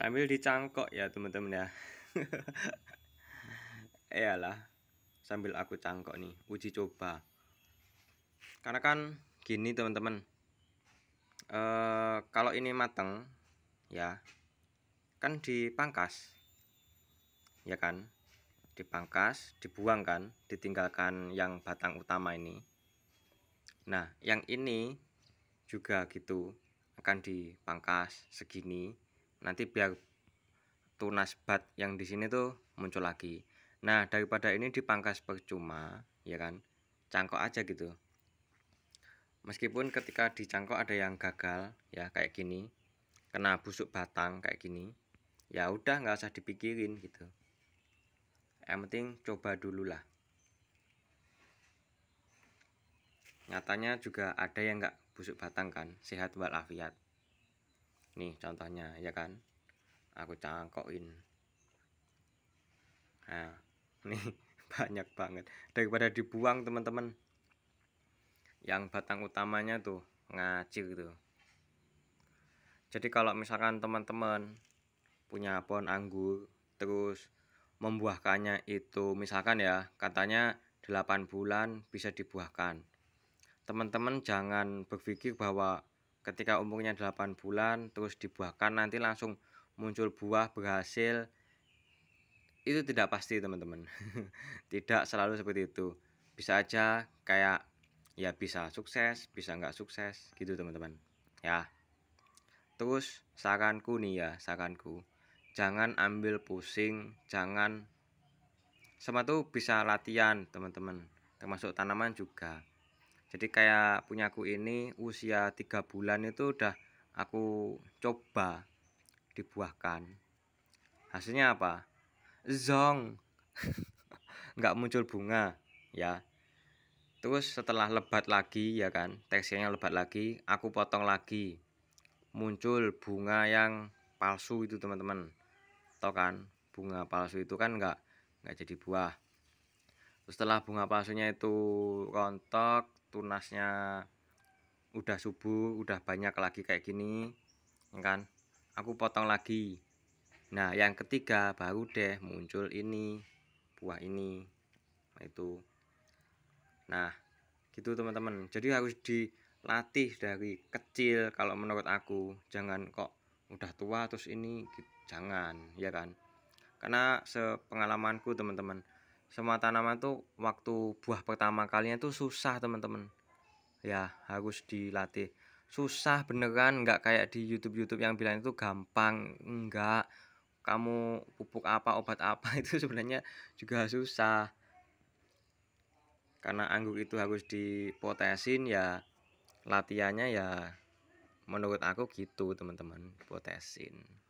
sambil dicangkok ya teman-teman ya iyalah sambil aku cangkok nih uji coba karena kan gini teman-teman e, kalau ini mateng ya kan dipangkas ya kan dipangkas dibuang kan ditinggalkan yang batang utama ini nah yang ini juga gitu akan dipangkas segini nanti biar tunas bat yang di sini tuh muncul lagi nah daripada ini dipangkas percuma ya kan cangkok aja gitu meskipun ketika dicangkok ada yang gagal ya kayak gini kena busuk batang kayak gini ya udah nggak usah dipikirin gitu yang penting coba dulu lah nyatanya juga ada yang nggak busuk batang kan sehat walafiat nih contohnya ya kan aku cangkokin nah nih banyak banget daripada dibuang teman-teman yang batang utamanya tuh ngacir tuh gitu. jadi kalau misalkan teman-teman punya pohon anggur terus membuahkannya itu misalkan ya katanya 8 bulan bisa dibuahkan teman-teman jangan berpikir bahwa ketika umurnya 8 bulan terus dibuahkan nanti langsung muncul buah berhasil itu tidak pasti teman-teman tidak selalu seperti itu bisa aja kayak ya bisa sukses bisa nggak sukses gitu teman-teman ya terus saranku nih ya saranku jangan ambil pusing jangan sama tuh bisa latihan teman-teman termasuk tanaman juga jadi kayak punyaku ini usia tiga bulan itu udah aku coba dibuahkan hasilnya apa zong nggak muncul bunga ya terus setelah lebat lagi ya kan teksturnya lebat lagi aku potong lagi muncul bunga yang palsu itu teman-teman tau kan bunga palsu itu kan nggak nggak jadi buah setelah bunga palsunya itu rontok tunasnya udah subuh udah banyak lagi kayak gini ya kan aku potong lagi nah yang ketiga baru deh muncul ini buah ini nah, itu nah gitu teman-teman jadi harus dilatih dari kecil kalau menurut aku jangan kok udah tua terus ini jangan ya kan karena sepengalamanku teman-teman semua tanaman tuh waktu buah pertama kalinya tuh susah teman-teman ya harus dilatih susah beneran nggak kayak di YouTube YouTube yang bilang itu gampang nggak kamu pupuk apa obat apa itu sebenarnya juga susah karena anggur itu harus dipotesin ya latihannya ya menurut aku gitu teman-teman potesin